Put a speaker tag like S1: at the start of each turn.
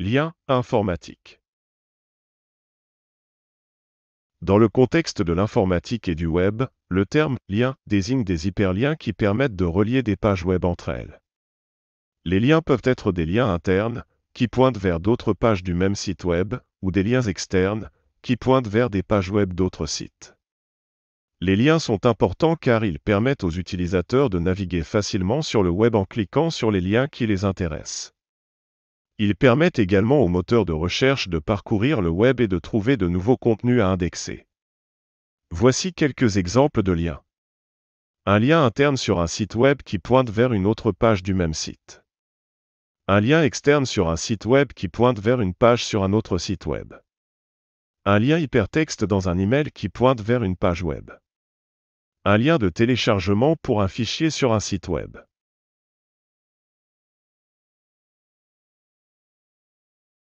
S1: Lien informatique.
S2: Dans le contexte de l'informatique et du web, le terme lien désigne des hyperliens qui permettent de relier des pages web entre elles. Les liens peuvent être des liens internes, qui pointent vers d'autres pages du même site web, ou des liens externes, qui pointent vers des pages web d'autres sites. Les liens sont importants car ils permettent aux utilisateurs de naviguer facilement sur le web en cliquant sur les liens qui les intéressent. Ils permettent également aux moteurs de recherche de parcourir le web et de trouver de nouveaux contenus à indexer. Voici quelques exemples de liens. Un lien interne sur un site web qui pointe vers une autre page du même site. Un lien externe sur un site web qui pointe vers une page sur un autre site web. Un lien hypertexte dans un email qui pointe vers une page web. Un lien de téléchargement pour
S1: un fichier sur un site web.